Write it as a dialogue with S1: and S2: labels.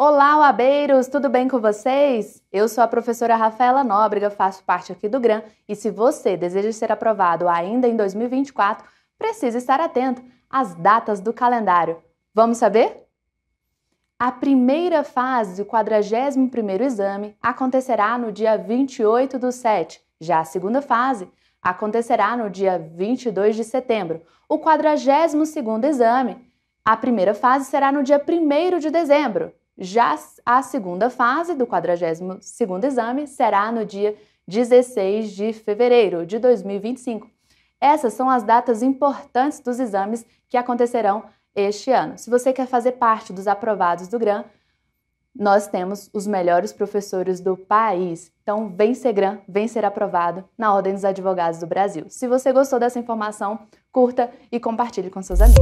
S1: Olá, Uabeiros! Tudo bem com vocês? Eu sou a professora Rafaela Nóbrega, faço parte aqui do GRAM e se você deseja ser aprovado ainda em 2024, precisa estar atento às datas do calendário. Vamos saber? A primeira fase do 41º exame acontecerá no dia 28 do 7. Já a segunda fase acontecerá no dia 22 de setembro. O 42º exame, a primeira fase será no dia 1 de dezembro. Já a segunda fase do 42º exame será no dia 16 de fevereiro de 2025. Essas são as datas importantes dos exames que acontecerão este ano. Se você quer fazer parte dos aprovados do GRAM, nós temos os melhores professores do país. Então, vem ser GRAM, vem ser aprovado na Ordem dos Advogados do Brasil. Se você gostou dessa informação, curta e compartilhe com seus amigos.